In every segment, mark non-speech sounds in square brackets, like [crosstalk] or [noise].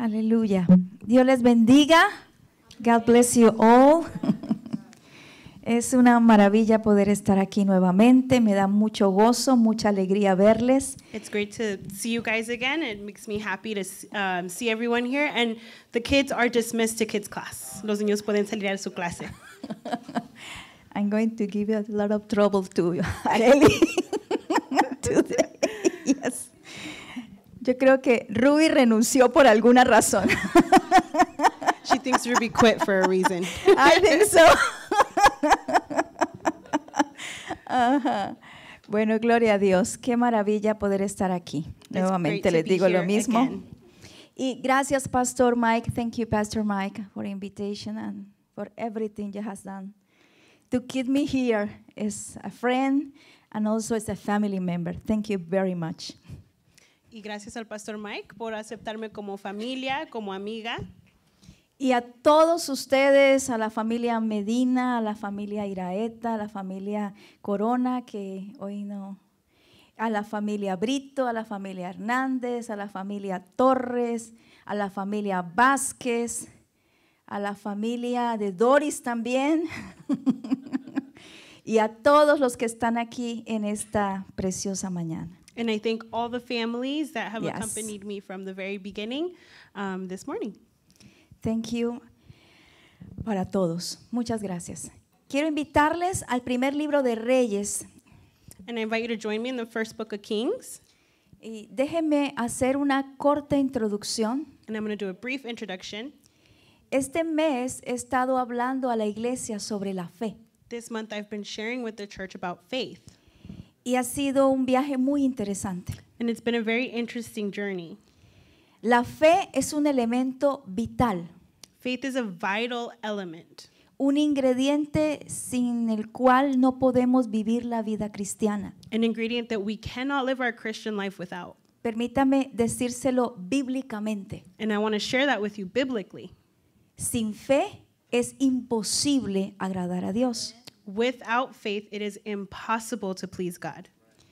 Aleluya. Dios les bendiga. God bless you all. [laughs] Es una maravilla poder estar aquí nuevamente. Me da mucho gozo, mucha alegría verles. It's great to see you guys again. It makes me happy to um, see everyone here. And the kids are dismissed to kids class. Los niños pueden salir a su clase. [laughs] I'm going to give you a lot of trouble to [laughs] today. Yes. Yo creo que Ruby renunció por alguna razón. [laughs] She thinks Ruby quit for a reason. [laughs] I think so. uh [laughs] Bueno, gloria a Dios. Qué maravilla poder estar aquí. Nuevamente les digo lo mismo. Y gracias, Pastor Mike. Thank you, Pastor Mike, for invitation and for everything you has done. To keep me here is a friend and also is a family member. Thank you very much y gracias al pastor Mike por aceptarme como familia, como amiga. Y a todos ustedes, a la familia Medina, a la familia Iraeta, a la familia Corona, que hoy no, a la familia Brito, a la familia Hernández, a la familia Torres, a la familia Vázquez, a la familia de Doris también, [laughs] y a todos los que están aquí en esta preciosa mañana. And I thank all the families that have yes. accompanied me from the very beginning um, this morning. Thank you. Para todos. Muchas gracias. Quiero invitarles al primer libro de Reyes. And I invite you to join me in the first book of Kings. Y déjenme hacer una corta introducción. And I'm going to do a brief introduction. Este mes he estado hablando a la iglesia sobre la fe. This month I've been sharing with the church about faith. Y ha sido un viaje muy interesante. La fe es un elemento vital. Un ingrediente sin el cual no podemos vivir la vida cristiana. Permítame decírselo bíblicamente. Sin fe es imposible agradar a Dios. Without faith it is impossible to please God.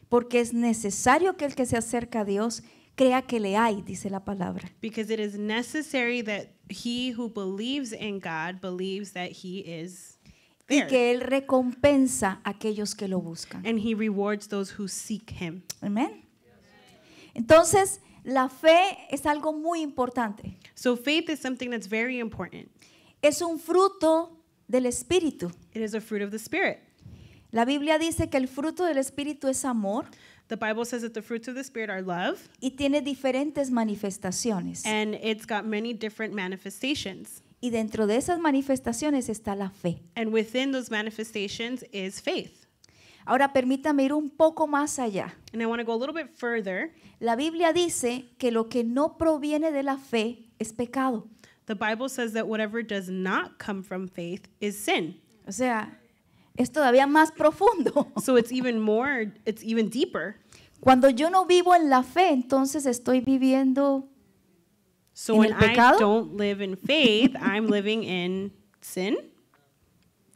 Porque es necesario que el que se acerca a Dios crea que le hay, dice la palabra. Because it is necessary that he who believes in God believes that he is there. Y que él recompensa a aquellos que lo buscan. And he rewards those who seek him. Amén. Entonces, la fe es algo muy importante. So faith is something that's very important. Es un fruto del espíritu. It is a fruit of the spirit. La Biblia dice que el fruto del espíritu es amor. The Bible says that the fruits of the spirit are love. Y tiene diferentes manifestaciones. And it's got many different manifestations. Y dentro de esas manifestaciones está la fe. And within those manifestations is faith. Ahora permítame ir un poco más allá. And I want to go a little bit further. La Biblia dice que lo que no proviene de la fe es pecado. The Bible says that whatever does not come from faith is sin. O sea, es todavía más profundo. [laughs] So it's even more, it's even deeper. Cuando yo no vivo en la fe, entonces estoy viviendo so en when el pecado. I don't live in faith, I'm [laughs] living in sin.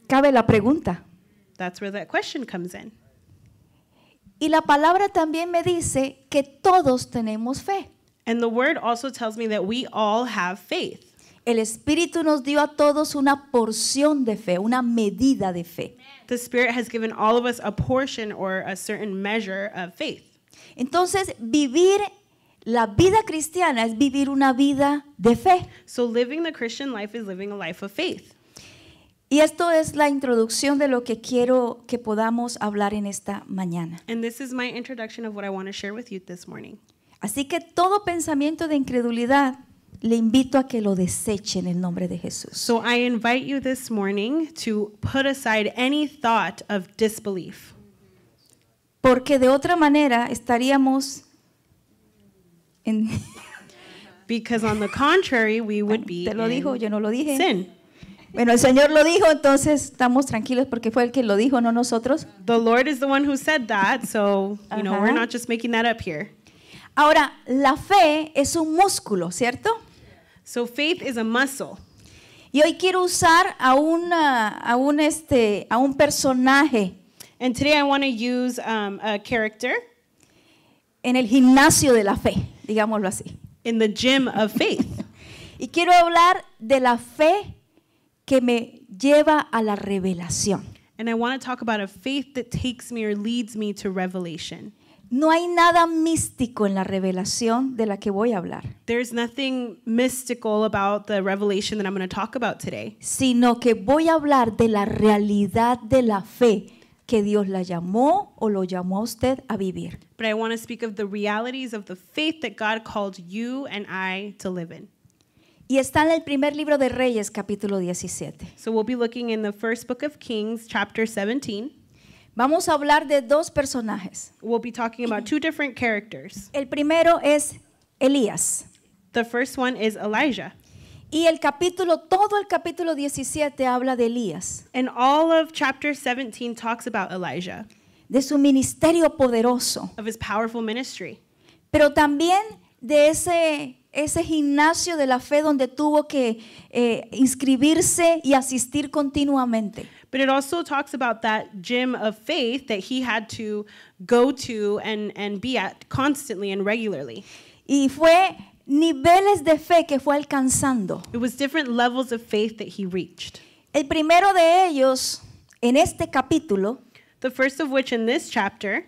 Cabe la pregunta. That's where that question comes in. Y la palabra también me dice que todos tenemos fe. And the word also tells me that we all have faith. El Espíritu nos dio a todos una porción de fe, una medida de fe. The Spirit has given all of us a portion or a certain measure of faith. Entonces, vivir la vida cristiana es vivir una vida de fe. So living the Christian life is living a life of faith. Y esto es la introducción de lo que quiero que podamos hablar en esta mañana. And this is my introduction of what I want to share with you this morning. Así que todo pensamiento de incredulidad le invito a que lo deseche en el nombre de Jesús. So I invite you this morning to put aside any thought of disbelief. Porque de otra manera estaríamos en [laughs] Because on the contrary, we would be Te lo dijo, yo no lo dije. Sin. Bueno, el Señor lo dijo, entonces estamos tranquilos porque fue el que lo dijo, no nosotros. The Lord is the one who said that, so you know, we're not just making that up here. Ahora, la fe es un músculo, ¿cierto? So faith is a muscle. Y hoy quiero usar a, un a, un, este, a un personaje. And today I want to use um, a character. En el gimnasio de la fe, digámoslo así. In the gym of faith. [laughs] y quiero hablar de la fe que me lleva a la revelación. And I want to talk about a faith that takes me or leads me to revelation. No hay nada místico en la revelación de la que voy a hablar. There's nothing mystical about the revelation that I'm going to talk about today. Sino que voy a hablar de la realidad de la fe que Dios la llamó o lo llamó a usted a vivir. But I want to speak of the realities of the faith that God called you and I to live in. Y está en el primer libro de Reyes capítulo 17. So we'll be looking in the first book of Kings chapter 17. Vamos a hablar de dos personajes. We'll be talking about two different characters. El primero es Elías. The first one is Elijah. Y el capítulo, todo el capítulo 17 habla de Elías. And all of chapter 17 talks about Elijah. De su ministerio poderoso. Of his powerful ministry. Pero también de ese ese gimnasio de la fe donde tuvo que eh, inscribirse y asistir continuamente. But it also talks about that gym of faith that he had to go to and, and be at constantly and regularly. Y fue niveles de fe que fue alcanzando. It was different levels of faith that he reached. El primero de ellos en este capítulo The first of which in this chapter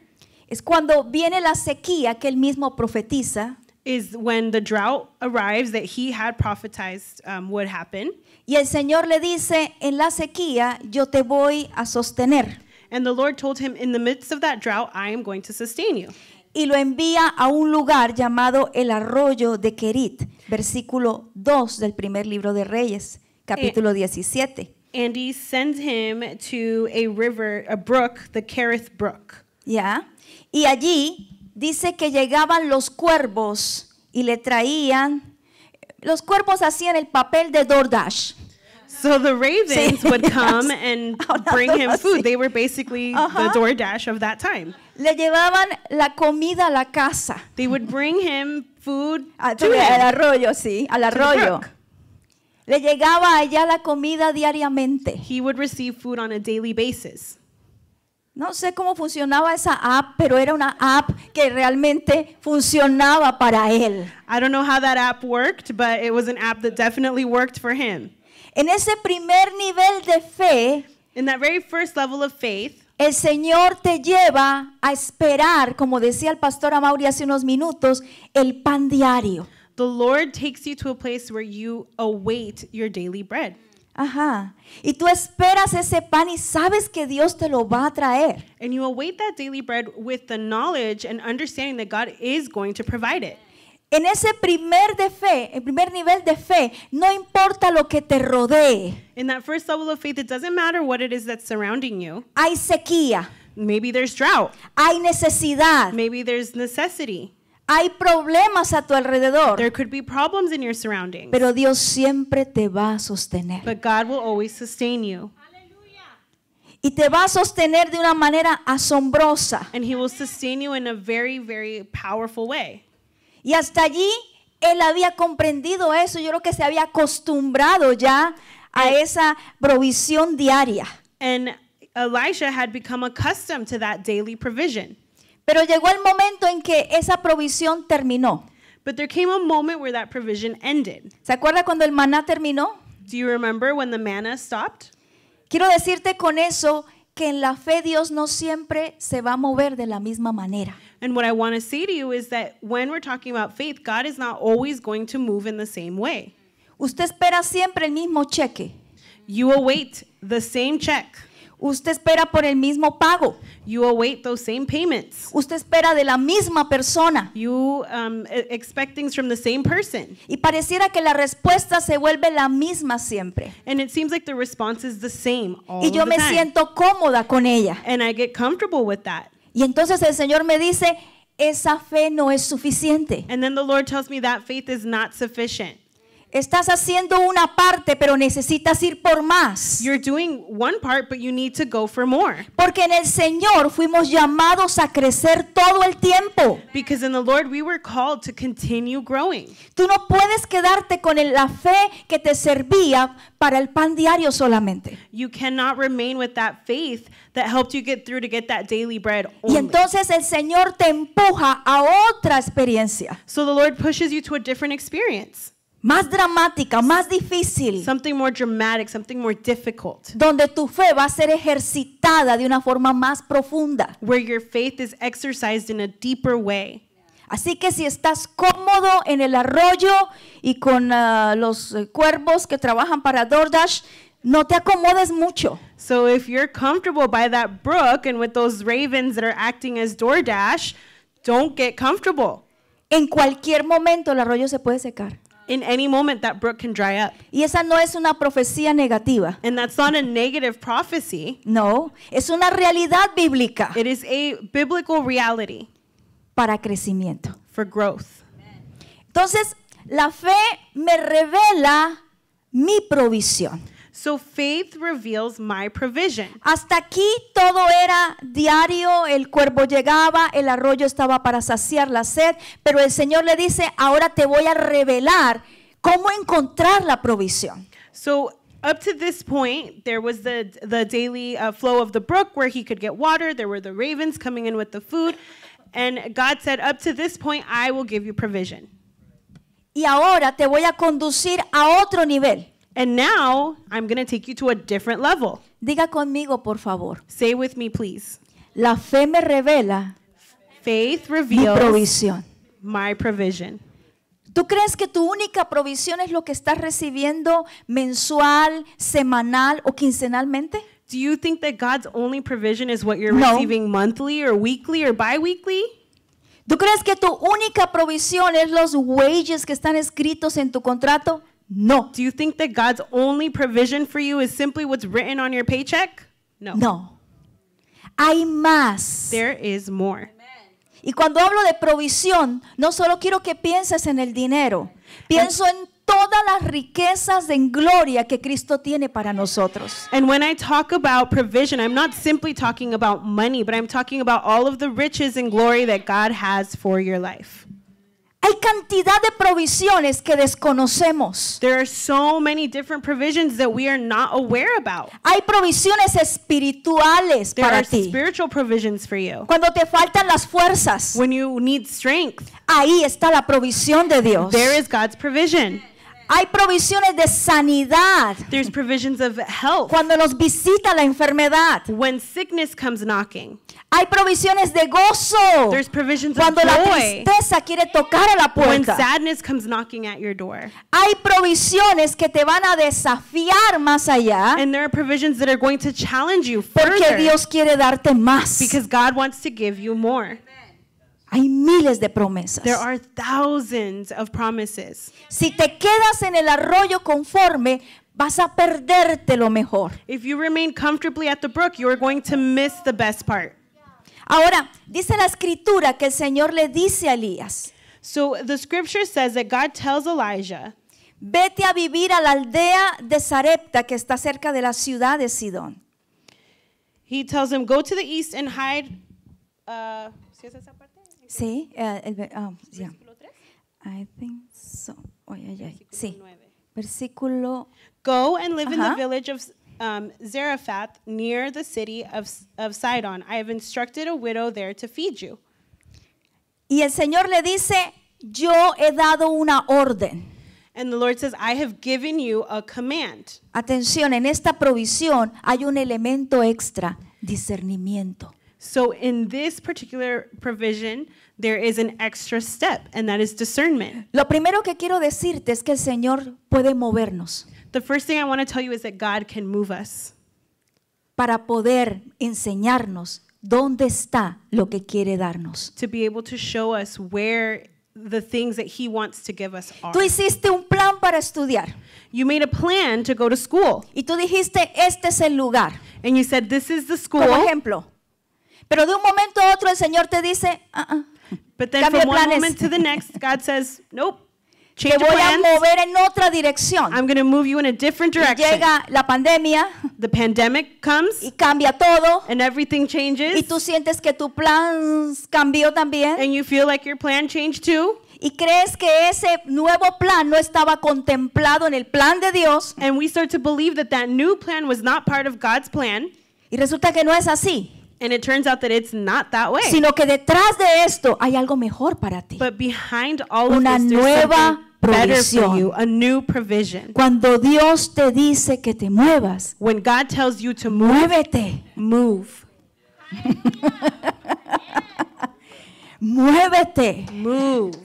es cuando viene la sequía que él mismo profetiza. is when the drought arrives that he had prophesized um, would happen. Y el Señor le dice, en la sequía yo te voy a sostener. And the Lord told him, in the midst of that drought, I am going to sustain you. Y lo envía a un lugar llamado el arroyo de Kerit, versículo 2 del primer libro de Reyes, capítulo and, eh, 17. And he sends him to a river, a brook, the Kerith brook. Yeah. Y allí dice que llegaban los cuervos y le traían, los cuervos hacían el papel de DoorDash. So the ravens would [laughs] come and [laughs] bring him food. They were basically uh -huh. the DoorDash of that time. Le llevaban la comida a la casa. They would bring him food a, ah, to Al arroyo, sí, al arroyo. Le llegaba allá la comida diariamente. He would receive food on a daily basis. No sé cómo funcionaba esa app, pero era una app que realmente funcionaba para él. I don't know how that app worked, but it was an app that definitely worked for him. En ese primer nivel de fe, in that very first level of faith, el Señor te lleva a esperar, como decía el pastor Amauri hace unos minutos, el pan diario. The Lord takes you to a place where you await your daily bread. Ajá. Y tú esperas ese pan y sabes que Dios te lo va a traer. And you await that daily bread with the knowledge and understanding that God is going to provide it. En ese primer de fe, el primer nivel de fe, no importa lo que te rodee. In that first level of faith, it doesn't matter what it is that's surrounding you. Hay sequía. Maybe there's drought. Hay necesidad. Maybe there's necessity. Hay problemas a tu alrededor. There could be problems in your surroundings. Pero Dios siempre te va a sostener. But God will always sustain you. Y te va a sostener de una manera asombrosa. And he will sustain you in a very, very powerful way. Y hasta allí él había comprendido eso. Yo creo que se había acostumbrado ya a esa provisión diaria. And Elijah had become accustomed to that daily provision. Pero llegó el momento en que esa provisión terminó. But there came a moment where that provision ended. ¿Se acuerda cuando el maná terminó? Do you remember when the manna stopped? Quiero decirte con eso que en la fe Dios no siempre se va a mover de la misma manera. And what I want to say to you is that when we're talking about faith, God is not always going to move in the same way. Usted espera siempre el mismo cheque. You await the same check. Usted espera por el mismo pago. You await those same payments. Usted espera de la misma persona. You um, e, expect things from the same person. Y pareciera que la respuesta se vuelve la misma siempre. And it seems like the response is the same all y yo me siento cómoda con ella. And I get comfortable with that. Y entonces el Señor me dice, esa fe no es suficiente. And then the Lord tells me that faith is not sufficient. Estás haciendo una parte, pero necesitas ir por más. You're doing one part, but you need to go for more. Porque en el Señor fuimos llamados a crecer todo el tiempo. Because in the Lord we were called to continue growing. Tú no puedes quedarte con la fe que te servía para el pan diario solamente. You cannot remain with that faith that helped you get through to get that daily bread only. Y entonces el Señor te empuja a otra experiencia. So the Lord pushes you to a different experience más dramática, más difícil, something more dramatic, something more difficult, donde tu fe va a ser ejercitada de una forma más profunda. where your faith is exercised in a deeper way. Así que si estás cómodo en el arroyo y con ah, los eh, cuervos que trabajan para DoorDash, no te acomodes mucho. So if you're comfortable by that brook and with those ravens that are acting as DoorDash, don't get comfortable. En cualquier momento el arroyo se puede secar in any moment that brook can dry up. Y esa no es una profecía negativa. And that's not a negative prophecy. No, es una realidad bíblica. It is a biblical reality. Para crecimiento. For growth. Entonces, la fe me revela mi provisión. So faith reveals my provision. Hasta aquí todo era diario, el cuervo llegaba, el arroyo estaba para saciar la sed, pero el Señor le dice, ahora te voy a revelar cómo encontrar la provisión. So up to this point, there was the the daily uh, flow of the brook where he could get water. There were the ravens coming in with the food, and God said, "Up to this point, I will give you provision." Y ahora te voy a conducir a otro nivel. And now I'm going to take you to a different level. Diga conmigo, por favor. Say with me, please. La fe me revela Faith reveals mi provisión. My provision. ¿Tú crees que tu única provisión es lo que estás recibiendo mensual, semanal o quincenalmente? Do you think that God's only provision is what you're receiving monthly or weekly or biweekly? ¿Tú crees que tu única provisión es los wages que están escritos en tu contrato? No. Do you think that God's only provision for you is simply what's written on your paycheck? No. No. Hay más. There is more. Amen. Y cuando hablo de provisión, no solo quiero que pienses en el dinero, pienso en todas las riquezas en gloria que Cristo tiene para nosotros. And when I talk about provision, I'm not simply talking about money, but I'm talking about all of the riches and glory that God has for your life. Hay cantidad de provisiones que desconocemos. There are so many different provisions that we are not aware about. Hay provisiones espirituales There are spiritual provisions for you. Cuando te faltan las fuerzas, When you need strength, ahí está la provisión de Dios. there is God's provision. Hay provisiones de sanidad. There's provisions of health. Cuando nos visita la enfermedad. When sickness comes knocking. Hay provisiones de gozo. There's provisions Cuando of la joy. tristeza quiere tocar a la puerta. When sadness comes knocking at your door. Hay provisiones que te van a desafiar más allá. And there are provisions that are going to challenge you further. Porque Dios quiere darte más. Because God wants to give you more. Hay miles de promesas. There are thousands of promises. Si te quedas en el arroyo conforme, vas a perderte lo mejor. If you remain comfortably at the brook, you are going to miss the best part. Ahora, dice la escritura que el Señor le dice a Elías. So the scripture says that God tells Elijah, Vete a vivir a la aldea de Sarepta que está cerca de la ciudad de Sidón. He tells him, Go to the east and hide. Uh, ¿sí es Sí, uh, el, ah, versículo 3. I think so. Oh, yeah, yeah. Versículo sí. 9. Versículo. Go and live in the village of um, Zarephath near the city of, of Sidon. I have instructed a widow there to feed you. Y el Señor le dice, yo he dado una orden. And the Lord says, I have given you a command. Atención, en esta provisión hay un elemento extra, discernimiento. So in this particular provision, there is an extra step, and that is discernment. Lo primero que quiero decirte es que el Señor puede movernos. The first thing I want to tell you is that God can move us para poder enseñarnos dónde está lo que quiere darnos. to be able to show us where the things that He wants to give us are. Tú hiciste un plan para estudiar You made a plan to go to school, y tú dijiste, este es el lugar. and you said, This is the school. Por ejemplo. Pero de un momento a otro el Señor te dice, "Ah, ah, But then Cambio from one planes. moment to the next, [laughs] God says, nope. Change Te voy a plans. mover en otra dirección. I'm going to move you in a different direction. llega la pandemia. The pandemic comes. Y cambia todo. And everything changes. Y tú sientes que tu plan cambió también. And you feel like your plan changed too. y crees que ese nuevo plan no estaba contemplado en el plan de Dios. And we start to believe that that new plan was not part of God's plan. Y resulta que no es así. And it turns out that it's not that way. Sino que detrás de esto hay algo mejor para ti. But behind all Una nueva provisión. a new provision. Cuando Dios te dice que te muevas, When God tells you to move, muévete. Move. [laughs] muévete. Move.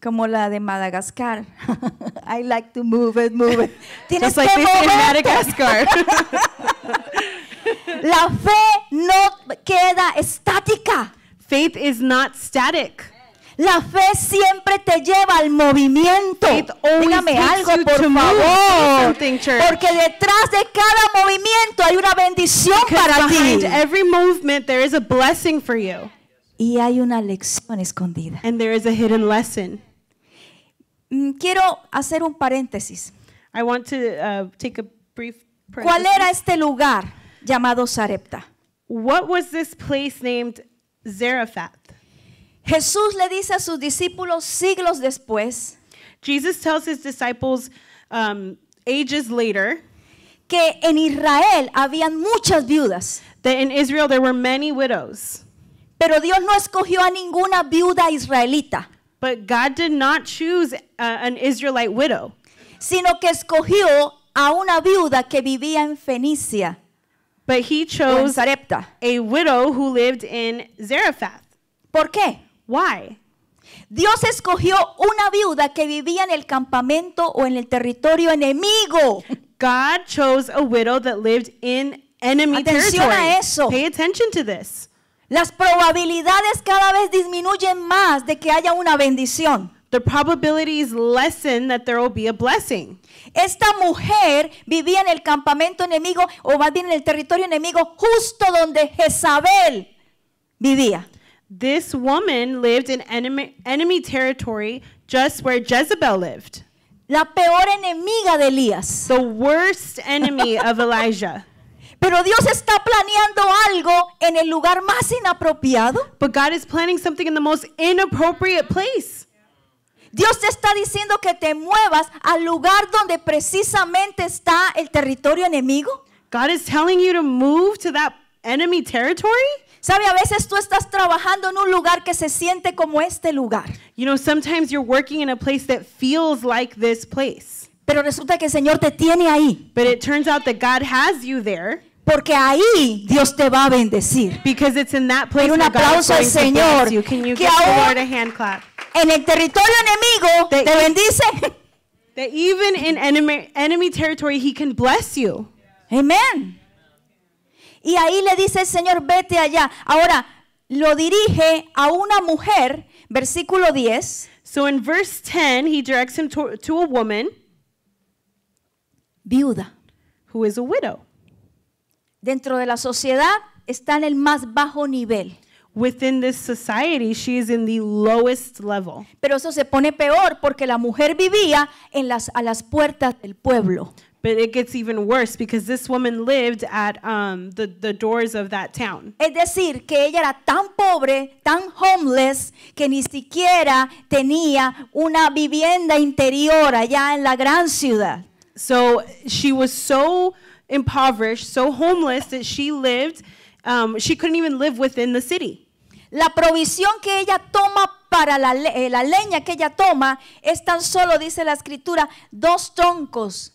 Como la de Madagascar. [laughs] I like to move it, move it. Tienes like que in Madagascar. [laughs] La fe no queda estática. Faith is not static. La fe siempre te lleva al movimiento. Dígame algo, por favor. Porque detrás de cada movimiento hay una bendición para behind ti. Every movement there is a blessing for you. Y hay una lección escondida. And there is a hidden lesson. Mm, quiero hacer un paréntesis. I want to uh, take a brief ¿Cuál era este lugar? llamado Sarepta. What was this place named Zarephath? Jesús le dice a sus discípulos siglos después Jesus tells his disciples um, ages later que en Israel habían muchas viudas. That in Israel there were many widows. Pero Dios no escogió a ninguna viuda israelita. But God did not choose uh, an Israelite widow. Sino que escogió a una viuda que vivía en Fenicia. But he chose a widow who lived in Zarephath. ¿Por qué? Why? Dios escogió una viuda que vivía en el campamento o en el territorio enemigo. God chose a widow that lived in enemy Atención territory. A eso. Pay attention to this. Las probabilidades cada vez disminuyen más de que haya una bendición. The probabilities lessen that there will be a blessing. Esta mujer vivía en el campamento enemigo, o más bien en el territorio enemigo, justo donde Jezabel vivía. This woman lived in enemy, territory just where Jezebel lived. La peor enemiga de Elías. The worst enemy [laughs] of Elijah. Pero Dios está planeando algo en el lugar más inapropiado. But God is planning something in the most inappropriate place. Dios te está diciendo que te muevas al lugar donde precisamente está el territorio enemigo. God is telling you to move to that enemy territory? Sabe, a veces tú estás trabajando en un lugar que se siente como este lugar. You know, sometimes you're working in a place that feels like this place. Pero resulta que el Señor te tiene ahí. But it turns out that God has you there. Porque ahí Dios te va a bendecir. Because it's in that place. Pero un aplauso al Señor. Can you give the Lord a hand clap? en el territorio enemigo te bendice. [laughs] That even in enemy, enemy territory, he can bless you. Amen. Y ahí le dice el Señor, vete allá. Ahora, lo dirige a una mujer, versículo 10. So in verse 10, he directs him to, to a woman. Viuda. Who is a widow. Dentro de la sociedad está en el más bajo nivel. within this society, she is in the lowest level. Pero eso se pone peor porque la mujer vivía en las, a las puertas del pueblo. But it gets even worse because this woman lived at um, the, the doors of that town. Es decir, que ella era tan pobre, tan homeless, que ni siquiera tenía una vivienda interior allá en la gran ciudad. So she was so impoverished, so homeless that she lived, um, she couldn't even live within the city. La provisión que ella toma para eh, la, leña que ella toma es tan solo, dice la escritura, dos troncos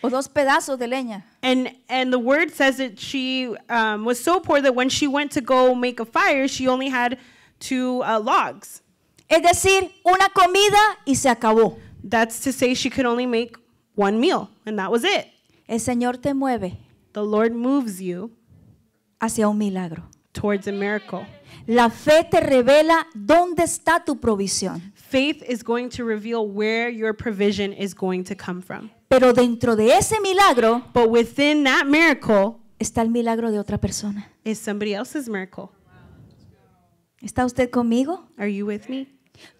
o dos pedazos de leña. And and the word says that she um, was so poor that when she went to go make a fire, she only had two uh, logs. Es decir, una comida y se acabó. That's to say she could only make one meal, and that was it. El Señor te mueve. The Lord moves you hacia un milagro. Towards a miracle. La fe te revela dónde está tu provisión. Faith is going to reveal where your provision is going to come from. Pero dentro de ese milagro, but within that miracle, está el milagro de otra persona. Is somebody else's miracle. ¿Está usted conmigo? Are you with me?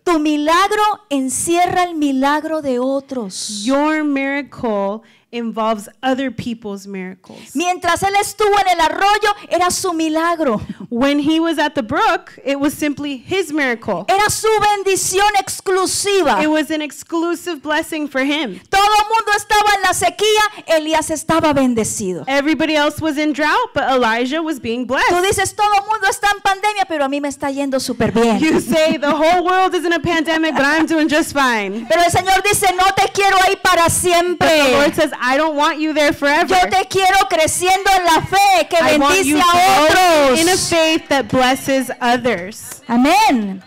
Tu milagro encierra el milagro de otros. Your miracle involves other people's miracles. Mientras él estuvo en el arroyo, era su milagro. When he was at the brook, it was simply his miracle. Era su bendición exclusiva. It was an exclusive blessing for him. Todo mundo estaba en la sequía, Elías estaba bendecido. Everybody else was in drought, but Elijah was being blessed. Tú dices todo mundo está en pandemia, pero a mí me está yendo súper bien. You say the whole world is in a pandemic, but I'm doing just fine. [laughs] Pero el Señor dice, "No te quiero ahí para siempre." But the Lord says, "I don't want you there forever." Yo te quiero creciendo en la fe que bendice a otros. In a faith that blesses others. Amen.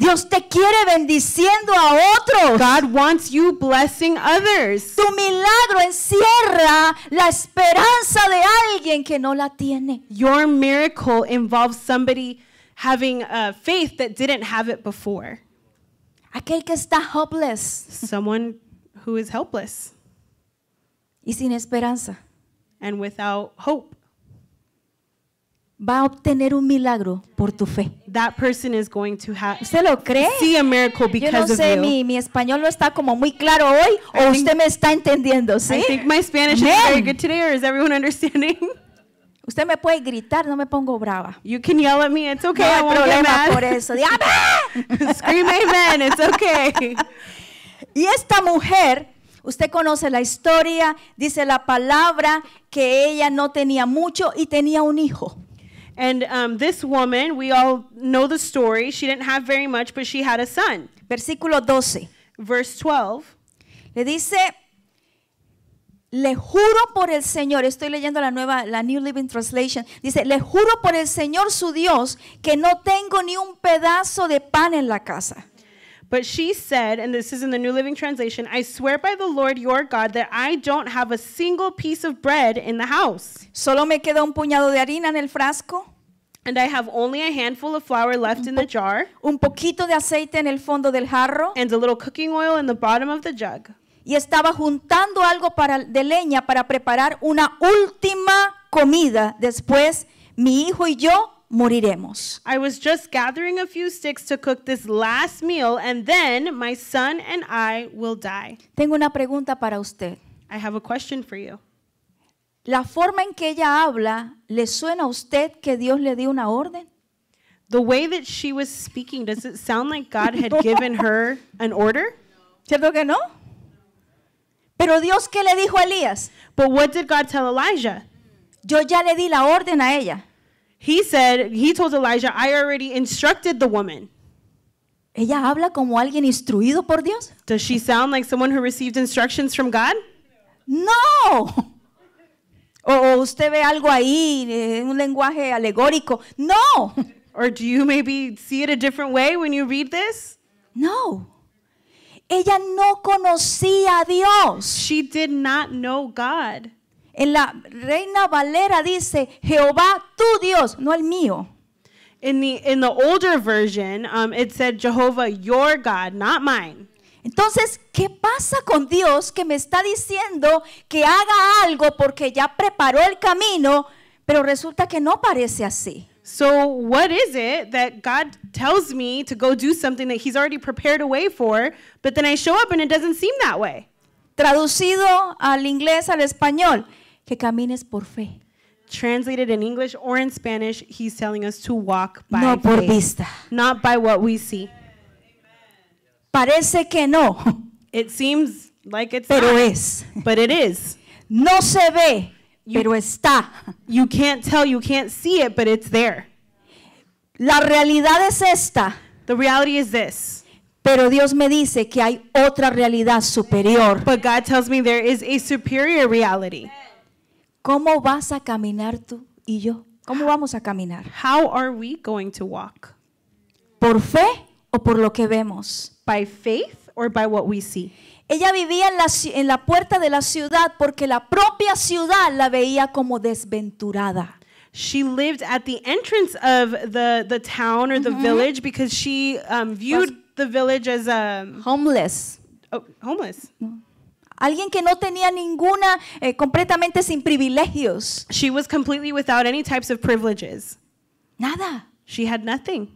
Dios te quiere bendiciendo a otros. God wants you blessing others. Tu milagro encierra la esperanza de alguien que no la tiene. Your miracle involves somebody having a faith that didn't have it before. Aquel que está helpless. Someone who is helpless. Y sin esperanza. And without hope. Va a obtener un milagro por tu fe that person is going to have ¿Usted lo cree? see a miracle because Yo no sé, of you. Mi, mi español no está como muy claro hoy I o think, usted me está entendiendo, ¿sí? I think my Spanish is very good today or is everyone understanding? Usted me puede gritar, no me pongo brava. You can yell at me, it's okay, no I won't get mad. por eso. [laughs] Scream amen, it's okay. [laughs] y esta mujer Usted conoce la historia, dice la palabra que ella no tenía mucho y tenía un hijo. And um, this woman, we all know the story. She didn't have very much, but she had a son. Versículo 12. Verse 12. Le dice, le juro por el Señor, estoy leyendo la nueva, la New Living Translation, dice, le juro por el Señor su Dios que no tengo ni un pedazo de pan en la casa. But she said, and this is in the New Living Translation, I swear by the Lord your God that I don't have a single piece of bread in the house. Solo me queda un puñado de harina en el frasco. And I have only a handful of flour left in the jar. Un poquito de aceite en el fondo del jarro. And a little cooking oil in the bottom of the jug. Y estaba juntando algo para, de leña para preparar una última comida. Después mi hijo y yo moriremos. I was just gathering a few sticks to cook this last meal and then my son and I will die. Tengo una pregunta para usted. I have a question for you. la forma en que ella habla, ¿le suena a usted que Dios le dio una orden? The way that she was speaking, does it sound like God had given her an order? ¿Cierto que no? Pero Dios qué le dijo a Elías? But what did God tell Elijah? Yo ya le di la orden a ella. He said, he told Elijah, I already instructed the woman. ¿Ella habla como alguien instruido por Dios? Does she sound like someone who received instructions from God? No. O, usted ve algo ahí, en eh, un lenguaje alegórico. No. [laughs] Or do you maybe see it a different way when you read this? No. Ella no conocía a Dios. She did not know God. En la Reina Valera dice, Jehová tu Dios, no el mío. In the in the older version, um, it said Jehovah your God, not mine. Entonces, ¿qué pasa con Dios que me está diciendo que haga algo porque ya preparó el camino, pero resulta que no parece así? So, what is it that God tells me to go do something that He's already prepared a way for, but then I show up and it doesn't seem that way? Traducido al inglés, al español, que camines por fe. Translated in English or in Spanish, He's telling us to walk by no por faith, vista. not by what we see. Parece que no. [laughs] It seems like it's pero es. But it is. No se ve, pero está. You can't tell, you can't see it, but it's there. La realidad es esta. The reality is this. Pero Dios me dice que hay otra realidad superior. But God tells me there is a superior reality. ¿Cómo vas a caminar tú y yo? ¿Cómo vamos a caminar? How are we going to walk? ¿Por fe o por lo que vemos? by faith or by what we see. Ella vivía en la, en la puerta de la ciudad porque la propia ciudad la veía como desventurada. She lived at the entrance of the, the town or the mm -hmm. village because she um, viewed Was the village as a... Um, homeless. Oh, homeless. No. Alguien que no tenía ninguna, eh, completamente sin privilegios. She was completely without any types of privileges. Nada. She had nothing.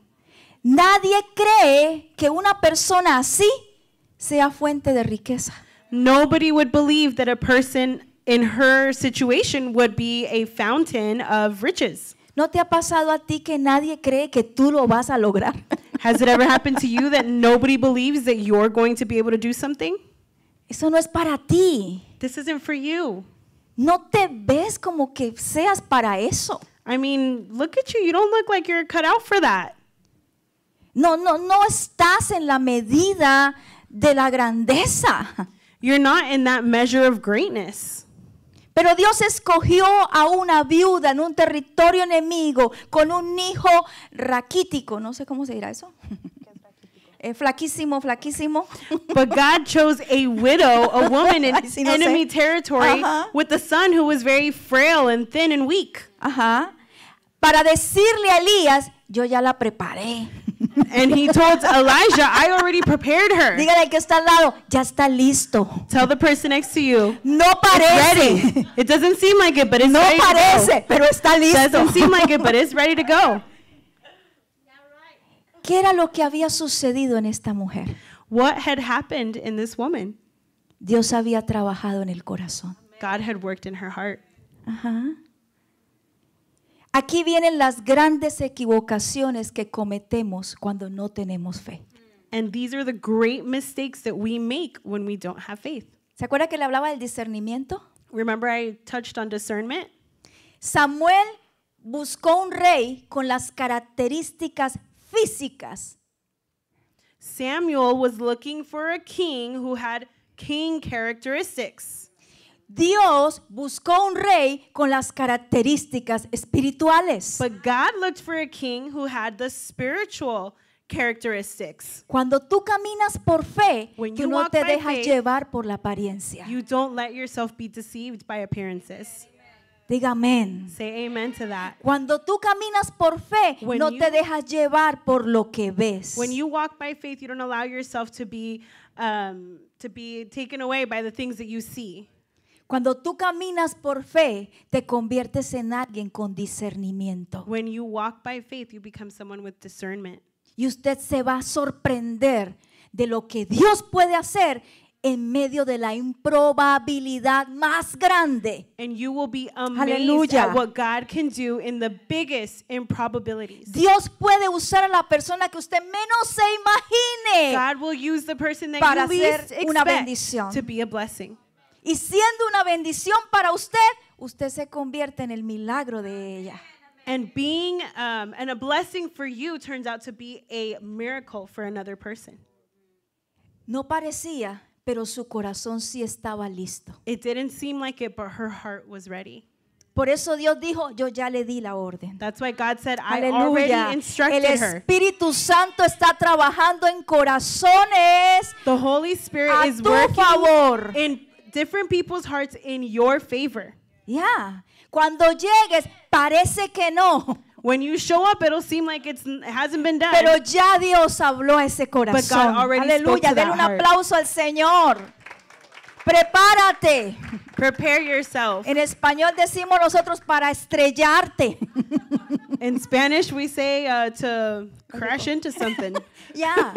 Nadie cree que una persona así sea fuente de riqueza. Nobody would believe that a person in her situation would be a fountain of riches. ¿No te ha pasado a ti que nadie cree que tú lo vas a lograr? [laughs] Has it ever happened to you that nobody believes that you're going to be able to do something? Eso no es para ti. This isn't for you. No te ves como que seas para eso. I mean, look at you. You don't look like you're cut out for that. No, no, no estás en la medida de la grandeza. You're not in that measure of greatness. Pero Dios escogió a una viuda en un territorio enemigo con un hijo raquítico. No sé cómo se dirá eso. [laughs] eh, flaquísimo, flaquísimo. But God chose a widow, a [laughs] woman in enemy territory, with a son who was very frail and thin and weak. Ajá. Para decirle a Elías, yo ya la preparé. And he told Elijah, I already prepared her. Dígale que está al lado, ya está listo. Tell the person next to you. No parece. It doesn't seem like it, but it's no ready parece, to go. pero está listo. Doesn't seem like it, but it's ready to go. [laughs] ¿Qué era lo que había sucedido en esta mujer? What had happened in this woman? Dios había trabajado en el corazón. God had worked in her heart. Ajá. Aquí vienen las grandes equivocaciones que cometemos cuando no tenemos fe. ¿Se acuerda que le hablaba del discernimiento? Samuel buscó un rey con las características físicas. Samuel was looking for a king who had king characteristics. Dios buscó un rey con las características espirituales. But God looked for a king who had the spiritual characteristics. Cuando tú caminas por fe, When tú no te dejas llevar por la apariencia. You don't let yourself be deceived by appearances. Diga amén. Say amen to that. Cuando tú caminas por fe, when no te dejas llevar por lo que ves. When you walk by faith, you don't allow yourself to be um, to be taken away by the things that you see. Cuando tú caminas por fe, te conviertes en alguien con discernimiento. Y usted se va a sorprender de lo que Dios puede hacer en medio de la improbabilidad más grande. And Dios puede usar a la persona que usted menos se imagine para ser una bendición y siendo una bendición para usted, usted se convierte en el milagro de ella. And being um, and a blessing for you turns out to be a miracle for another person. No parecía, pero su corazón sí estaba listo. It didn't seem like it, but her heart was ready. Por eso Dios dijo, yo ya le di la orden. That's why God said, I already instructed her. El Espíritu Santo está trabajando en corazones. The Holy Spirit a is tu working favor. In different people's hearts in your favor. Yeah. Cuando llegues, parece que no. When you show up, it'll seem like it hasn't been done. Pero ya Dios habló a ese corazón. Aleluya. Denle un aplauso al Señor. Prepárate. Prepare yourself. En español decimos nosotros para estrellarte. In Spanish we say uh, to crash into something. [laughs] yeah.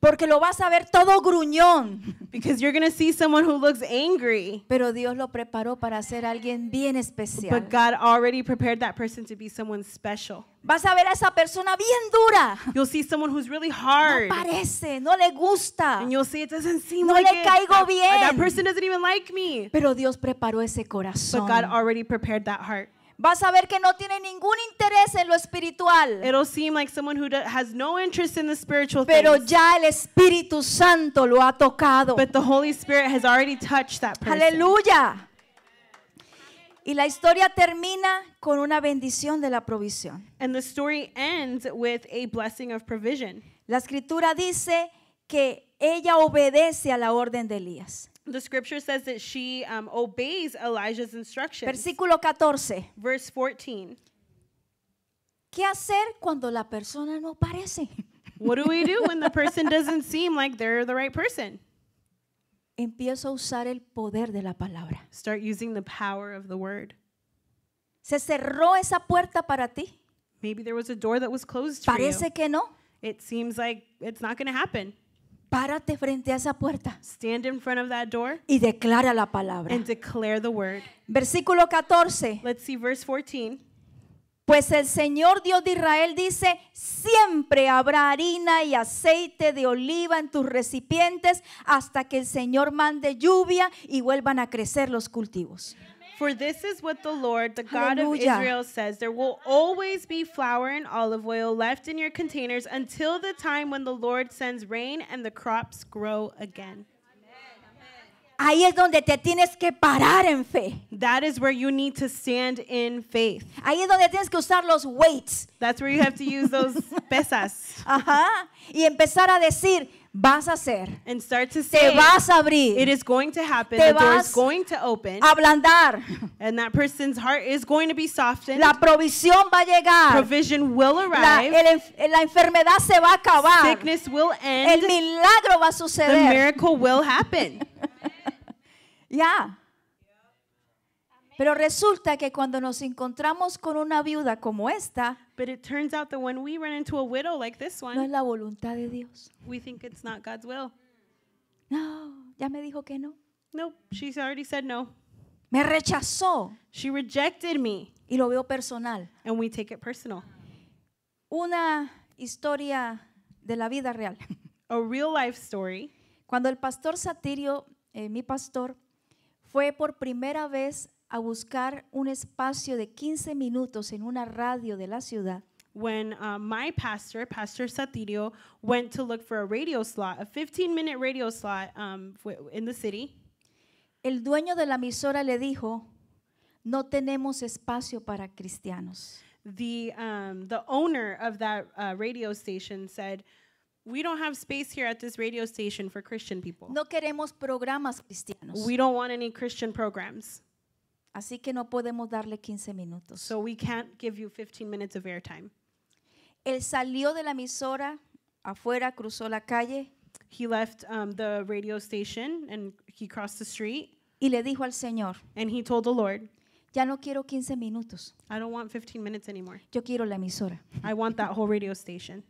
Porque lo vas a ver todo gruñón. Because you're going to see someone who looks angry. Pero Dios lo preparó para ser alguien bien especial. But God already prepared that person to be someone special. Vas a ver a esa persona bien dura. You'll see someone who's really hard. No parece, no le gusta. And you'll see it doesn't seem no like le it. caigo ah, ah, bien. that person doesn't even like me. Pero Dios preparó ese corazón. But God already prepared that heart vas a ver que no tiene ningún interés en lo espiritual. It'll seem like someone who has no interest Pero ya el Espíritu Santo lo ha tocado. Aleluya. Y la historia termina con una bendición de la provisión. La escritura dice que ella obedece a la orden de Elías. The scripture says that she um, obeys Elijah's instructions. Versículo 14. Verse 14. ¿Qué hacer cuando la persona no parece? [laughs] What do we do when the person doesn't seem like they're the right person? Empiezo a usar el poder de la palabra. Start using the power of the word. ¿Se cerró esa puerta para ti? Maybe there was a door that was closed Parece for you. que no. It seems like it's not going to happen. Párate frente a esa puerta. Y declara la palabra. Versículo 14. Let's see verse 14. Pues el Señor Dios de Israel dice, siempre habrá harina y aceite de oliva en tus recipientes hasta que el Señor mande lluvia y vuelvan a crecer los cultivos. For this is what the Lord, the God Hallelujah. of Israel, says There will always be flour and olive oil left in your containers until the time when the Lord sends rain and the crops grow again. Ahí es donde te tienes que parar en fe. That is where you need to stand in faith. Ahí es donde tienes que usar los weights. That's where you have to use those [laughs] pesas. Ajá. Y empezar a decir, vas a hacer. And start to say, te vas a abrir. It is going to happen. Te the door is going to open. Ablandar. And that person's heart is going to be softened. La provisión va a llegar. Provision will arrive. La, el, la enfermedad se va a acabar. Sickness will end. El milagro va a suceder. The miracle will happen. [laughs] yeah. Pero resulta que cuando nos encontramos con una viuda como esta, But it turns out that when we run into a widow like this one, no es la voluntad de Dios. We think it's not God's will. No, ya me dijo que no. No, she's already said no. Me rechazó. She rejected me. Y lo veo personal. And we take it personal. Una historia de la vida real. A real life story. Cuando el pastor Satirio, eh, mi pastor, fue por primera vez a buscar un espacio de 15 minutos en una radio de la ciudad. When uh, my pastor, Pastor Satirio, went to look for a radio slot, a 15 minute radio slot um, in the city. El dueño de la emisora le dijo, no tenemos espacio para cristianos. The, um, owner of that uh, radio station said, we don't have space here at this radio station for Christian people. No queremos programas cristianos. We don't want any Christian programs. Así que no podemos darle 15 minutos. So we can't give you 15 minutes of airtime. Él salió de la emisora, afuera cruzó la calle He left um, the radio station and he crossed the street y le dijo al Señor, and he told the Lord, ya no quiero 15 minutos, I don't want 15 minutes anymore. yo quiero la emisora. I want that whole radio station.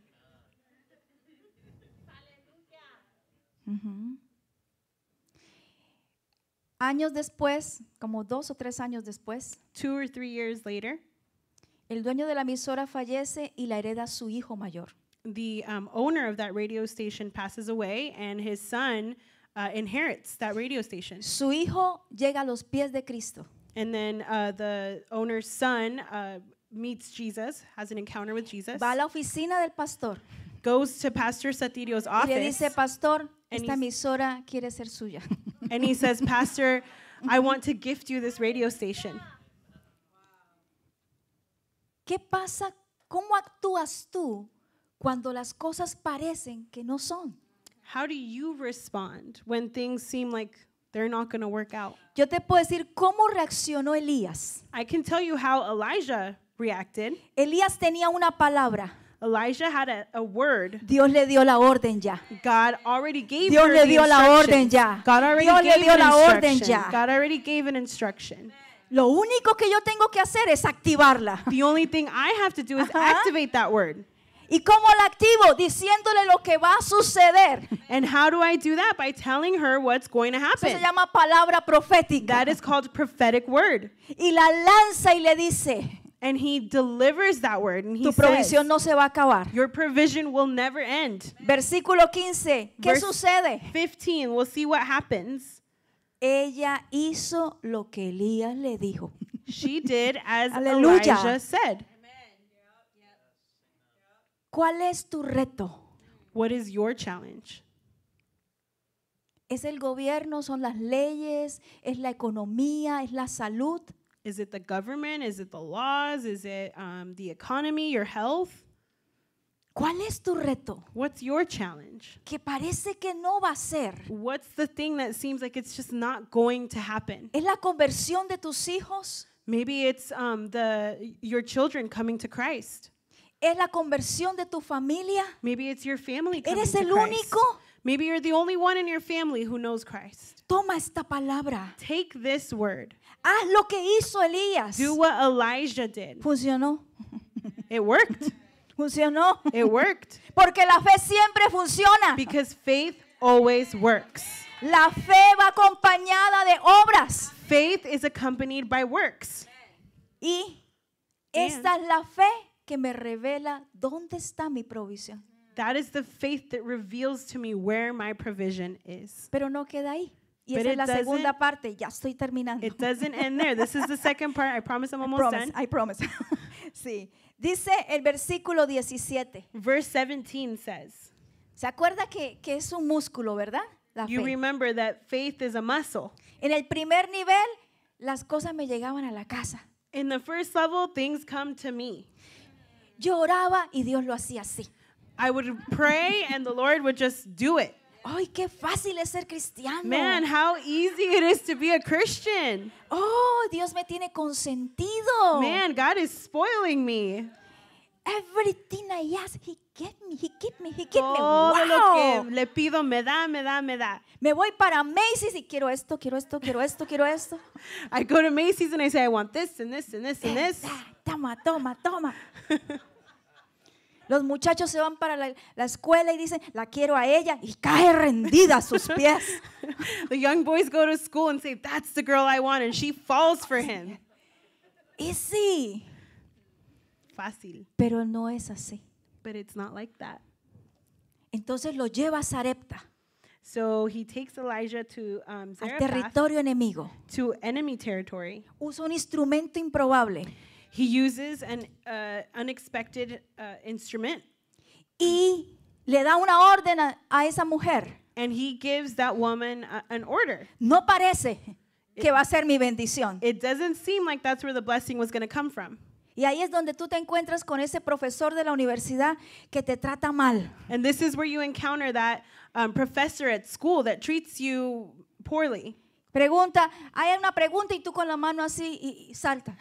Años después, como dos o tres años después, two or three years later, el dueño de la emisora fallece y la hereda su hijo mayor. the um, owner of that radio station passes away, and his son uh, inherits that radio station. Su hijo llega a los pies de Cristo. And then uh, the owner's son uh, meets Jesus, has an encounter with Jesus, Va a la oficina del pastor goes to Pastor Satirio's y le dice, pastor, esta emisora quiere ser suya. [laughs] and he says, Pastor, I want to gift you this radio station. ¿Qué pasa? ¿Cómo actúas tú cuando las cosas parecen que no son? How do you respond when things seem like they're not going to work out? Yo te puedo decir cómo reaccionó Elías. I can tell you how Elijah reacted. Elías tenía una palabra. Elijah had a, a word. Dios le dio la orden ya. God already gave Dios le dio la orden ya. God already Dios gave le dio la orden ya. God already gave an instruction. Lo único que yo tengo que hacer es activarla. The only thing I have to do is activate that word. ¿Y cómo la activo? Diciéndole lo que va a suceder. And how do I do that? By telling her what's going to happen. Eso se llama palabra profética. That is called prophetic word. Y la lanza y le dice. And he delivers that word and he tu provisión says, no se va a acabar. Your provision will never end. Versículo 15. ¿Qué Verse sucede? 15. We'll see what happens. Ella hizo lo que Elías le dijo. She did as Aleluya. Elijah said. ¿Cuál es tu reto? What is your challenge? ¿Es el gobierno? ¿Son las leyes? ¿Es la economía? ¿Es la salud? Is it the government? Is it the laws? Is it um, the economy, your health? ¿Cuál es tu reto? What's your challenge? Que parece que no va a ser. What's the thing that seems like it's just not going to happen? ¿Es la conversión de tus hijos? Maybe it's um, the your children coming to Christ. ¿Es la conversión de tu familia? Maybe it's your family coming ¿Eres el to Christ. único? Maybe you're the only one in your family who knows Christ. Toma esta palabra. Take this word. Haz lo que hizo Elías. Do what Elijah did. Funcionó. It worked. Funcionó. It worked. Porque la fe siempre funciona. Because faith always works. La fe va acompañada de obras. Faith is accompanied by works. Y esta es la fe que me revela dónde está mi provisión. That is the faith that reveals to me where my provision is. Pero no queda ahí. Y esa es la segunda parte, ya estoy terminando. It doesn't end there. This is the second part. I promise I'm [laughs] almost promise, done. I promise. [laughs] sí. Dice el versículo 17. Verse 17 says. ¿Se acuerda que, que es un músculo, verdad? La you fe. remember that faith is a muscle. En el primer nivel, las cosas me llegaban a la casa. In the first level, things come to me. Yo oraba y Dios lo hacía así. I would pray and the Lord would just do it. Ay, qué fácil es ser cristiano. Man, how easy it is to be a Christian. Oh, Dios me tiene consentido. Man, God is spoiling me. Everything I ask, He get me, He give me, He gives me. Todo wow. lo que le pido me da, me da, me da. Me voy para Macy's y quiero esto, quiero esto, quiero esto, quiero esto. I go to Macy's and I say I want this and this and this and this. Toma, toma, toma. [laughs] Los muchachos se van para la, la escuela y dicen, la quiero a ella y cae rendida a sus [laughs] pies. the young boys go to school and say, that's the girl I want, and she falls for him. Easy. Fácil. Pero no es así. But it's not like that. Entonces lo lleva a Sarepta. So he takes Elijah to um, Zarephath, al territorio enemigo. To enemy territory. Usa un instrumento improbable. He uses an uh, unexpected uh, instrument. Y le da una orden a, a esa mujer. And he gives that woman a, uh, an order. No parece que it, va a ser mi bendición. It doesn't seem like that's where the blessing was going to come from. Y ahí es donde tú te encuentras con ese profesor de la universidad que te trata mal. And this is where you encounter that um, professor at school that treats you poorly. Pregunta, hay una pregunta y tú con la mano así y, y salta.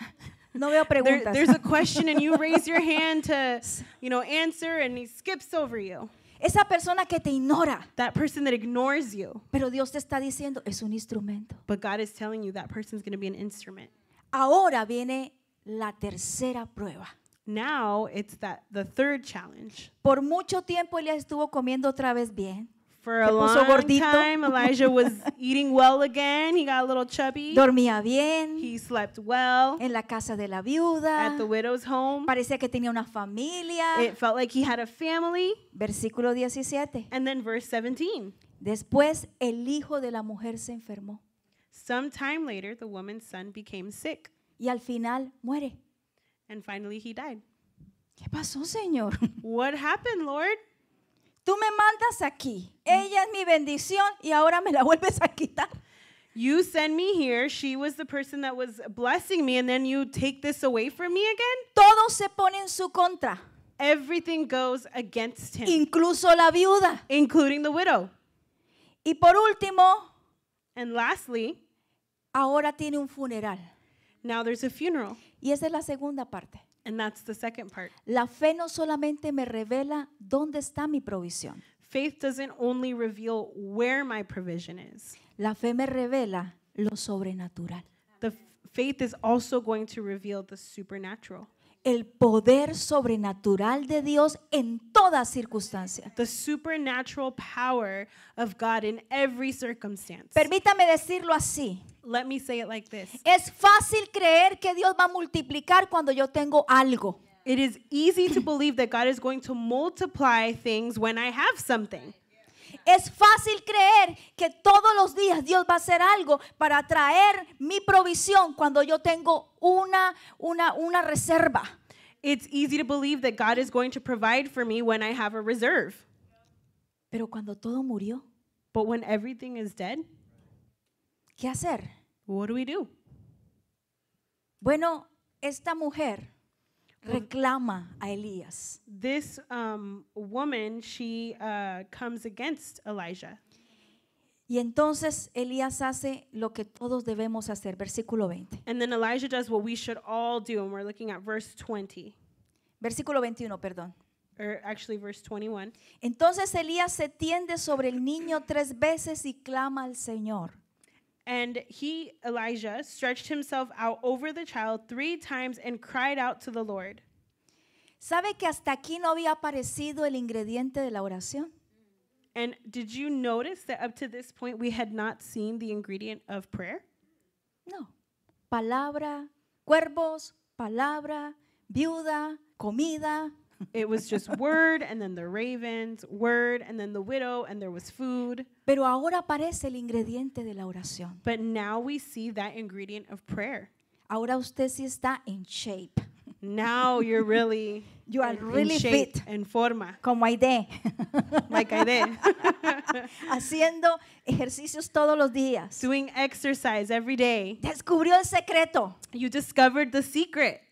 No veo preguntas. There, there's a question and you raise your [laughs] hand to, you know, answer and he skips over you. Esa persona que te ignora. That person that ignores you. Pero Dios te está diciendo, es un instrumento. But God is telling you that person's going to be an instrument. Ahora viene la tercera prueba. Now it's that the third challenge. Por mucho tiempo él estuvo comiendo otra vez bien. For a long gordito. time, Elijah was [laughs] eating well again. He got a little chubby. Dormía bien. He slept well. En la casa de la viuda. At the widow's home. Parecía que tenía una familia. It felt like he had a family. Versículo 17. And then verse 17. Después el hijo de la mujer se enfermó. Some later, the woman's son became sick. Y al final muere. And finally he died. ¿Qué pasó, Señor? What happened, Lord? Tú me mandas aquí. Ella es mi bendición y ahora me la [laughs] vuelves a quitar. You send me here. She was the person that was blessing me and then you take this away from me again? Todo se pone en su contra. Everything goes against him. Incluso la viuda. Including the widow. Y por último, and lastly, ahora tiene un funeral. Now there's a funeral. Y esa es la segunda parte. And that's the second part. La fe no solamente me revela dónde está mi provisión. Faith doesn't only reveal where my provision is. La fe me revela lo sobrenatural. The faith is also going to reveal the supernatural. El poder sobrenatural de Dios en toda circunstancia. The supernatural power of God in every circumstance. Permítame decirlo así. Let me say it like this. Es fácil creer que Dios va a multiplicar cuando yo tengo algo. It is easy to believe that God is going to multiply things when I have something. Es fácil creer que todos los días Dios va a hacer algo para traer mi provisión cuando yo tengo una, una, una reserva. It's easy to believe that God is going to provide for me when I have a reserve. Pero cuando todo murió, but when everything is dead, ¿Qué hacer? What do we do? Bueno, esta mujer reclama a Elías. This um, woman, she uh, comes against Elijah. Y entonces Elías hace lo que todos debemos hacer, versículo 20. And then Elijah does what we should all do, and we're looking at verse 20. Versículo 21, perdón. Or er, actually verse 21. Entonces Elías se tiende sobre el niño tres veces y clama al Señor. And he, Elijah, stretched himself out over the child three times and cried out to the Lord. ¿Sabe que hasta aquí no había aparecido el ingrediente de la oración? And did you notice that up to this point we had not seen the ingredient of prayer? No. Palabra, cuervos, palabra, viuda, comida. It was just word and then the ravens, word and then the widow and there was food. Pero ahora aparece el ingrediente de la oración. But now we see that ingredient of prayer. Ahora usted sí está shape. Now you're really [laughs] you are in, really in shape, fit en forma. Como Aide. [laughs] like Aide. [laughs] Haciendo ejercicios todos los días. Doing exercise every day. Descubrió el secreto. You discovered the secret.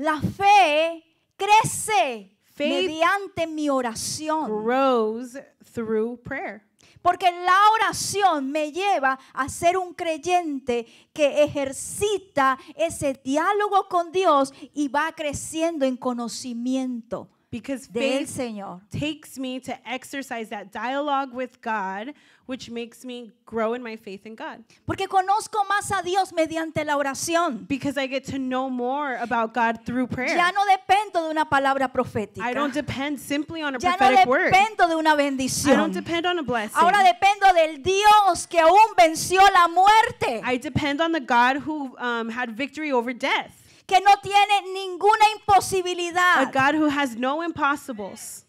La fe crece mediante mi oración. Rose through prayer. Porque la oración me lleva a ser un creyente que ejercita ese diálogo con Dios y va creciendo en conocimiento. because faith Señor. takes me to exercise that dialogue with God, which makes me grow in my faith in God. Porque conozco más a Dios mediante la oración. Because I get to know more about God through prayer. Ya no dependo de una palabra profética. I don't depend simply on a ya prophetic no word. Ya no dependo de una bendición. I don't depend on a blessing. Ahora dependo del Dios que aún venció la muerte. I depend on the God who um, had victory over death. que no tiene ninguna imposibilidad. A God who has no impossibles.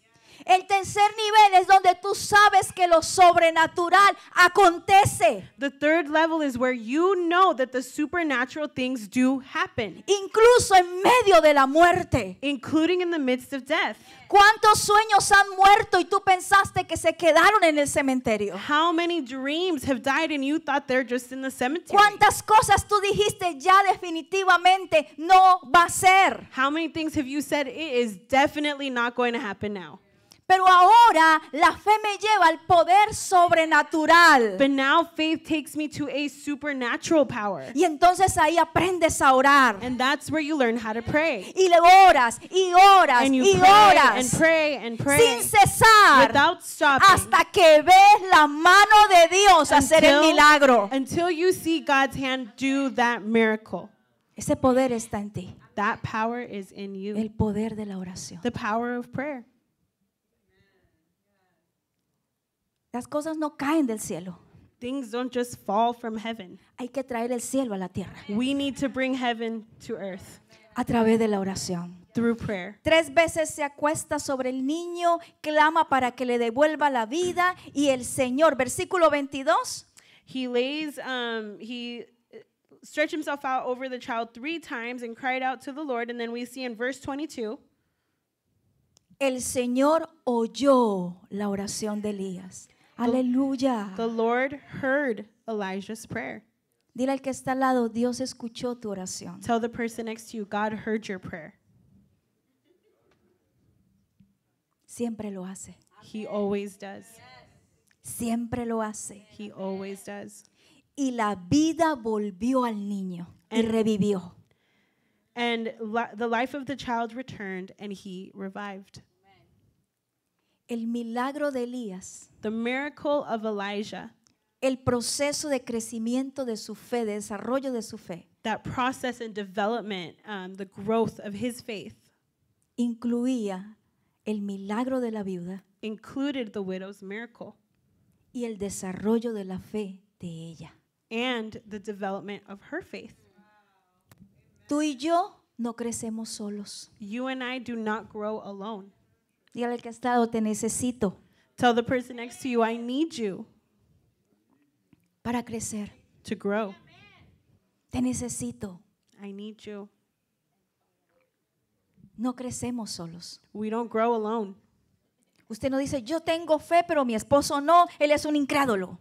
El tercer nivel es donde tú sabes que lo sobrenatural acontece. The third level is where you know that the supernatural things do happen. Incluso en medio de la muerte. Including in the midst of death. ¿Cuántos sueños han muerto y tú pensaste que se quedaron en el cementerio? How many dreams have died and you thought they're just in the cemetery? ¿Cuántas cosas tú dijiste ya definitivamente no va a ser? How many things have you said it is definitely not going to happen now? Pero ahora la fe me lleva al poder sobrenatural. But now faith takes me to a supernatural power. Y entonces ahí aprendes a orar. And that's where you learn how to pray. Y le oras y oras and you y pray oras and pray and pray sin cesar without stopping. hasta que ves la mano de Dios until, hacer el milagro. Until you see God's hand do that miracle. Ese poder está en ti. That power is in you. El poder de la oración. The power of prayer. Las cosas no caen del cielo. Things don't just fall from heaven. Hay que traer el cielo a la tierra. We need to bring heaven to earth. A través de la oración. Through prayer. Tres veces se acuesta sobre el niño, clama para que le devuelva la vida y el Señor, versículo 22. He lays um, he uh, stretched himself out over the child three times and cried out to the Lord and then we see in verse 22 El Señor oyó la oración de Elías. Aleluya. The Lord heard Elijah's prayer. Dile al que está al lado, Dios escuchó tu oración. Tell the person next to you, God heard your prayer. Siempre lo hace. He always does. Siempre lo hace. He always does. Y la vida volvió al niño and, y revivió. And the life of the child returned and he revived. el milagro de Elías, miracle Elijah, el proceso de crecimiento de su fe, de desarrollo de su fe, that process and development, um, the growth of his faith, incluía el milagro de la viuda y el desarrollo de la fe de ella. and the development of her faith. Tú y yo no crecemos solos. You and I do not grow alone. Dígale que estado, te necesito. Tell the person next to you, I need you. Para crecer. To grow. Te necesito. I need you. No crecemos solos. We don't grow alone. Usted no dice, yo tengo fe, pero mi esposo no, él es un incrédulo.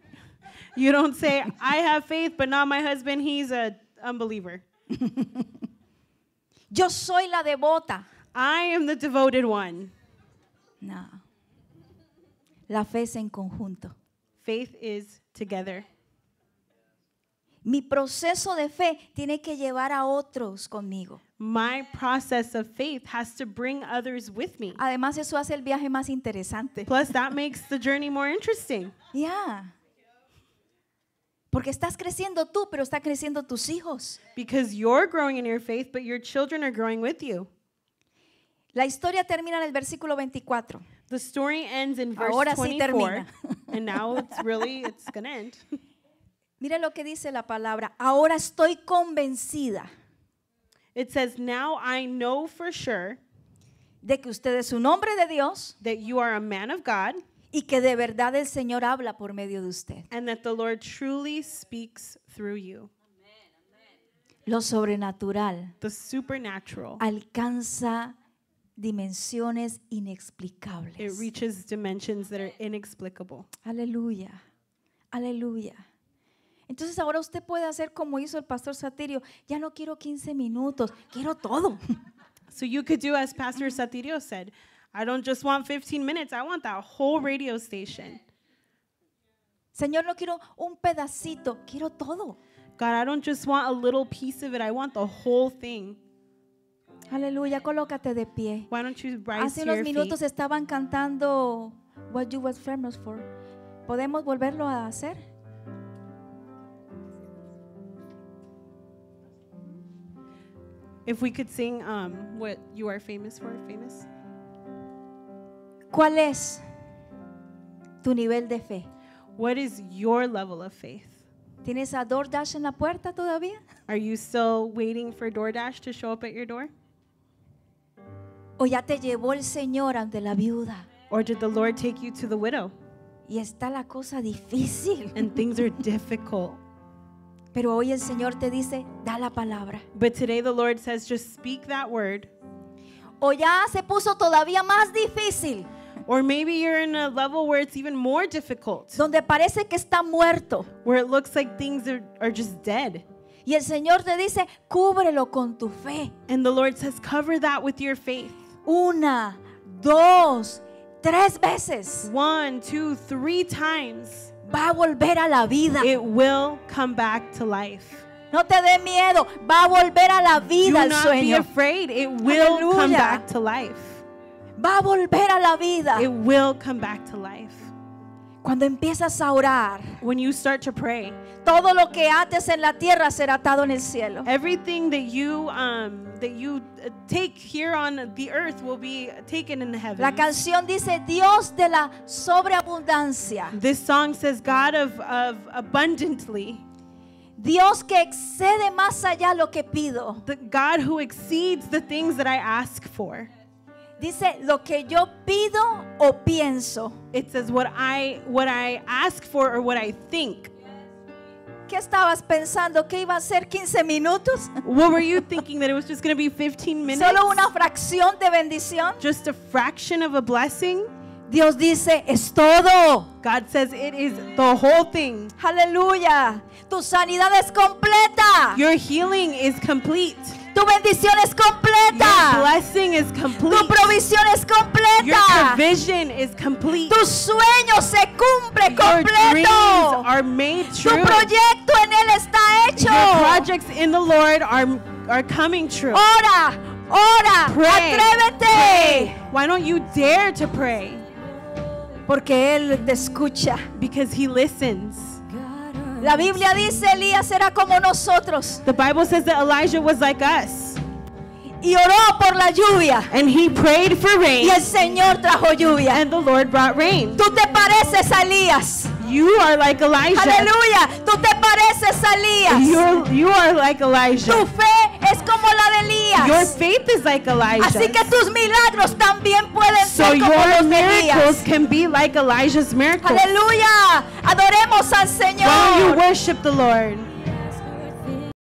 You don't say, I have faith, but not my husband, he's an unbeliever. [laughs] yo soy la devota. I am the devoted one. No. La fe es en conjunto. Faith is together. Mi proceso de fe tiene que llevar a otros conmigo. My process of faith has to bring others with me. Además eso hace el viaje más interesante. Plus that makes the journey more interesting. Yeah. Porque estás creciendo tú, pero está creciendo tus hijos. Because you're growing in your faith, but your children are growing with you. La historia termina en el versículo 24. The story ends in verse Ahora sí termina. [laughs] and now it's really it's going to end. [laughs] Mira lo que dice la palabra. Ahora estoy convencida It says now I know for sure de que usted es un hombre de Dios that you are a man of God y que de verdad el Señor habla por medio de usted. and that the Lord truly speaks through you. Lo sobrenatural The supernatural alcanza dimensiones inexplicables. It reaches dimensions that are inexplicable. Aleluya. Aleluya. Entonces ahora usted puede hacer como hizo el pastor Satirio, ya no quiero 15 minutos, quiero todo. [laughs] So you could do as Pastor Satirio said, I don't just want 15 minutes, I want that whole radio station. Señor, no quiero un pedacito, quiero todo. God, I don't just want a little piece of it, I want the whole thing. Aleluya, colócate de pie. Hace unos minutos estaban cantando What You Was Famous For. ¿Podemos volverlo a hacer? If we could sing um, what you are famous for, famous. ¿Cuál es tu nivel de fe? What is your level of faith? ¿Tienes a DoorDash en la puerta todavía? Are you still waiting for DoorDash to show up at your door? O ya te llevó el Señor ante la viuda. Or did the Lord take you to the widow? Y está la cosa difícil. And things are difficult. Pero hoy el Señor te dice, da la palabra. But today the Lord says, just speak that word. O ya se puso todavía más difícil. Or maybe you're in a level where it's even more difficult. Donde parece que está muerto. Where it looks like things are, are just dead. Y el Señor te dice, cúbrelo con tu fe. And the Lord says, cover that with your faith. Una, dos, tres veces. One, two, three times. Va a volver a la vida. It will come back to life. No te dé miedo, va a volver a la vida Do not Be afraid. It will Aleluya. come back to life. Va a volver a la vida. It will come back to life. Cuando empiezas a orar, when you start to pray, todo lo que ates en la tierra será atado en el cielo. Everything that you um, that you uh, take here on the earth will be taken in heaven. La canción dice Dios de la sobreabundancia. This song says God of of abundantly. Dios que excede más allá lo que pido. The God who exceeds the things that I ask for. Dice lo que yo pido o pienso. It says what I what I ask for or what I think. ¿Qué estabas pensando que iba a ser 15 minutos? [laughs] What were you thinking that it was just going to be 15 minutes? Solo una fracción de bendición. Just a fraction of a blessing. Dios dice, es todo. God says it is the whole thing. Aleluya. Tu sanidad es completa. Your healing is complete. Tu bendición es completa. Your blessing is complete. Tu provisión es completa. Your provision is complete. Tu sueño se cumple Your completo. Are made true. Tu proyecto en él está hecho. Your projects in the Lord are, are coming true. Ora, ora, pray, atrévete. Pray. Why don't you dare to pray? Porque él te escucha. Because he listens. La Biblia dice Elías será como nosotros. The Bible says that Elijah was like us. Y oró por la lluvia. And he prayed for rain. Y el Señor trajo lluvia. And the Lord brought rain. Tú te pareces a Elías. You are like Elijah. Aleluya. Tú te pareces a Elías. You're, you are like Elijah. Tu fe es como la de Elías. Your faith is like Elijah. Así que tus milagros también pueden so ser como your los miracles can be like Elijah's miracles. Aleluya. Adoremos al Señor. Why don't you worship the Lord.